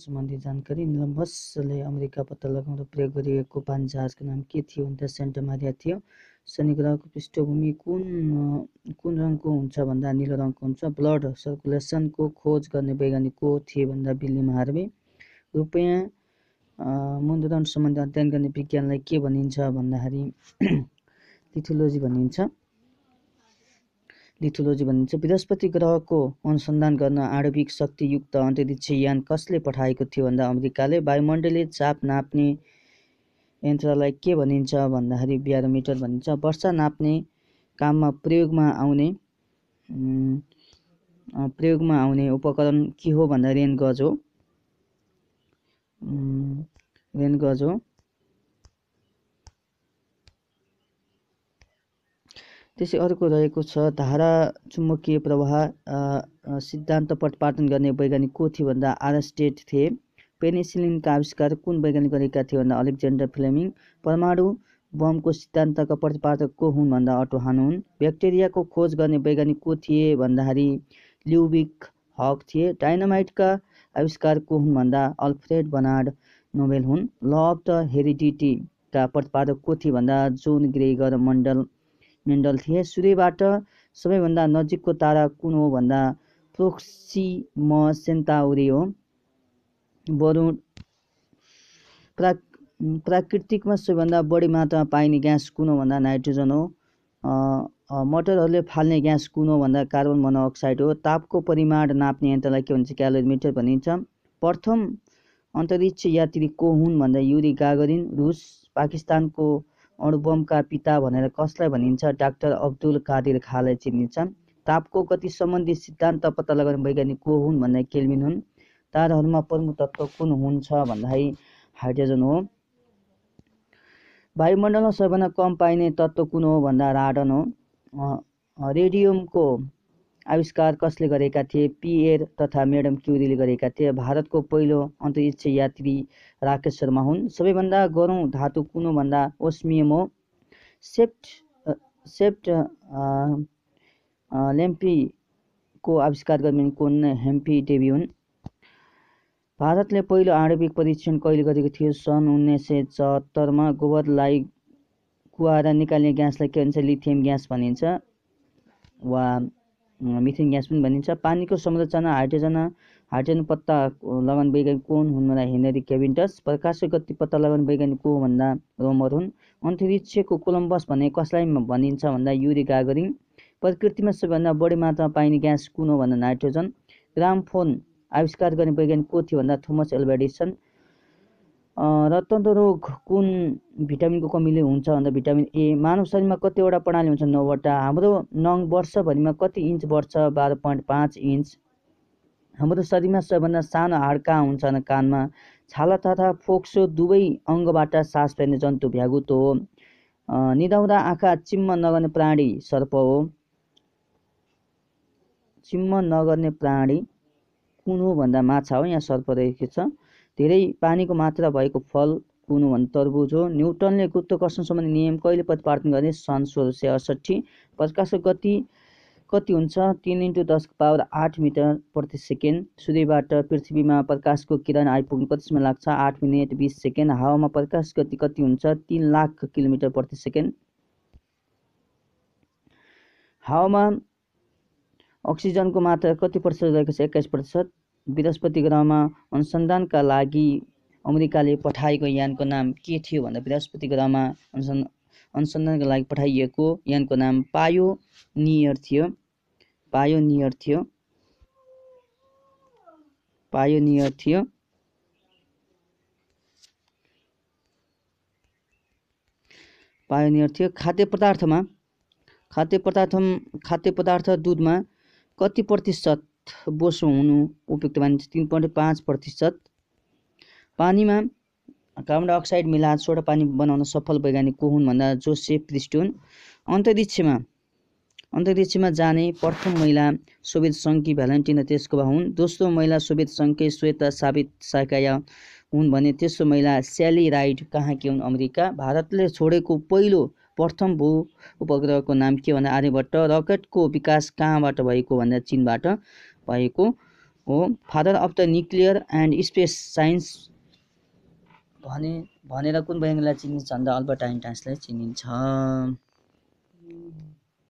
सम्बन्धी जानकारी निलम्बसले अमेरिका पत्ता लगाउँदा प्रयोग गरिएको पानी जहाजको नाम के थियो भन्दा सेन्ट मारिया थियो शनि ग्रहको पृष्ठभूमि कुन कुन रङको हुन्छ भन्दा निलो रङको हुन्छ ब्लड सर्कुलेसनको खोज गर्ने वैज्ञानिक को थिए भन्दा बिल्ली हार्वे रुपियाँ मुद्रण सम्बन्धी अध्ययन गर्ने विज्ञानलाई के भनिन्छ भन्दाखेरि लिथोलोजी भनिन्छ लिथोलोजी भनिन्छ बृहस्पति ग्रहको अनुसन्धान गर्न आणविक शक्तियुक्त अन्तरिक्ष यान कसले पठाएको थियो भन्दा अमेरिकाले वायुमण्डलीय चाप नाप्ने यन्त्रलाई के भनिन्छ भन्दाखेरि ब्यारोमिटर भनिन्छ वर्षा नाप्ने काममा प्रयोगमा आउने प्रयोगमा आउने उपकरण के हो भन्दा रेन गज हो रेन गज हो त्यसै अर्को रहेको छ धारा चुम्बकीय प्रवाह सिद्धान्त प्रतिपादन गर्ने वैज्ञानिक को थियो भन्दा आरस्टेट थिए पेनिसिलिनका आविष्कार कुन वैज्ञानिक गरेका थिए भन्दा अलेक्जेन्डर फ्लेमिङ परमाणु बमको सिद्धान्तका प्रतिपादक को हुन् भन्दा अटो हान हुन् ब्याक्टेरियाको खोज गर्ने वैज्ञानिक को थिए भन्दाखेरि ल्युबिक हक थिए डाइनामाइटका आविष्कार को हुन् भन्दा अल्फ्रेड बनार्ड नोबेल हुन् ल अफ द हेरिडिटीका प्रतिपादक को थिए भन्दा जोन ग्रेगर मण्डल मेन्डल थिए सूर्यबाट सबैभन्दा नजिकको तारा कुन हो भन्दा म सेन्ताउरी हो बरु प्रा प्राकृतिकमा सबैभन्दा बढी मात्रामा पाइने ग्यास कुन हो भन्दा नाइट्रोजन हो मटरहरूले फाल्ने ग्यास कुन हो भन्दा कार्बन मोनोअक्साइड हो तापको परिमाण नाप्ने यन्त्रलाई के भन्छ क्यालोरी मिटर भनिन्छ प्रथम अन्तरिक्ष यात्री को हुन् भन्दा युरी गागरिन रुस पाकिस्तानको अणुबमका पिता भनेर कसलाई भनिन्छ डाक्टर अब्दुल कादिर खालाई चिनिन्छ तापको गति सम्बन्धी सिद्धान्त पत्ता लगाउने वैज्ञानिक को हुन् भन्दा केल्विन हुन् ताराहरूमा प्रमुख तत्त्व कुन हुन्छ भन्दाखेरि हाइड्रोजन हो वायुमण्डलमा सबैभन्दा कम पाइने तत्त्व कुन हो भन्दा राडन हो रेडियमको आविष्कार कसले गरेका थिए पिएर तथा म्याडम क्युरीले गरेका थिए भारतको पहिलो अन्तरिक्ष यात्री राकेश शर्मा हुन् सबैभन्दा गरौँ धातु कुनो भन्दा ओस्मियम हो सेप्ट सेप्ट लेम्पीको आविष्कार गर्ने कुन हेम्पी डेबी हुन् भारतले पहिलो आणविक परीक्षण कहिले गरेको थियो सन् उन्नाइस सय चौहत्तरमा गोबरलाई कुहाएर निकाल्ने ग्यासलाई के भन्छ लिथियम ग्यास भनिन्छ वा मिथेन ग्यास पनि भनिन्छ पानीको संरचना हाइड्रोजन हाइड्रोजन पत्ता लगान वैज्ञानिक को हुन् भन्दा हेनरी केभिन्टस प्रकाशको गति पत्ता लगान वैज्ञानिक को भन्दा रोमर हुन् अन्तरिक्षको कोलम्बस भने कसलाई भनिन्छ भन्दा युरी गागरिङ प्रकृतिमा सबैभन्दा बढी मात्रामा पाइने ग्यास कुन हो भन्दा नाइट्रोजन ग्रामफोन आविष्कार गर्ने वैज्ञानिक को थियो भन्दा थोमस एल्बा रतन्त्र रोग कुन भिटामिनको कमीले हुन्छ भन्दा भिटामिन ए मानव शरीरमा कतिवटा प्रणाली हुन्छ नौवटा हाम्रो नङ वर्षभरिमा कति इन्च बढ्छ बाह्र पोइन्ट पाँच इन्च हाम्रो शरीरमा सबैभन्दा सानो हाड कहाँ हुन्छ कानमा छाला तथा फोक्सो दुवै अङ्गबाट सास फेर्ने जन्तु भ्यागुतो हो निधाउँदा आँखा चिम्म नगर्ने प्राणी सर्प हो चिम्म नगर्ने प्राणी कुन हो भन्दा माछा हो यहाँ सर्प रहेको छ धेरै पानीको मात्रा भएको फल कुन भने तरबुज हो न्युटनले गुरुत्वाकर्षण सम्बन्धी नियम कहिले प्रतिपादन गर्ने सन् सोह्र सय अडसट्ठी प्रकाशको गति कति हुन्छ तिन इन्टु दस पावर आठ मिटर प्रति सेकेन्ड सूर्यबाट पृथ्वीमा प्रकाशको किरण आइपुग्नु कति समय लाग्छ आठ मिनट बिस सेकेन्ड हावामा प्रकाश गति कति हुन्छ तिन लाख किलोमिटर प्रति सेकेन्ड हावामा अक्सिजनको मात्रा कति प्रतिशत रहेको छ एक्काइस प्रतिशत बृहस्पति ग्रहमा अनुसन्धानका लागि अमेरिकाले पठाएको यानको नाम के थियो भन्दा बृहस्पति ग्रहमा अनुसन् अनुसन्धानको लागि पठाइएको यानको नाम पायो नियर थियो पायो नियर थियो पायो नियर थियो पायो नियर थियो खाद्य पदार्थमा खाद्य पदार्थ खाद्य पदार्थ दुधमा कति प्रतिशत बोसो हुनु उपयुक्त मानिन्छ तिन पोइन्ट पाँच प्रतिशत पानीमा कार्बन डाइअक्साइड मिलाएर सोडा पानी बनाउन सफल वैज्ञानिक को हुन् भन्दा जोसेफ क्रिस्टोन अन्तरिक्षमा अन्तरिक्षमा जाने प्रथम महिला सोभियत सङ्घकी भ्यालेन्टिना तेस्कोभा हुन् दोस्रो महिला सोभियत सङ्घकै श्वेता साबित साकाया हुन् भने तेस्रो महिला स्याली राइड कहाँ के हुन् अमेरिका भारतले छोडेको पहिलो प्रथम भू उपग्रहको नाम के भन्दा आर्यभट्ट रकेटको विकास कहाँबाट भएको भन्दा चिनबाट भएको हो father of the nuclear and space science भने भनेर कुन व्यङ्ग्यलाई चिनिन्छ भन्दा अल्बर्ट आइन्स्टाइनलाई चिनिन्छ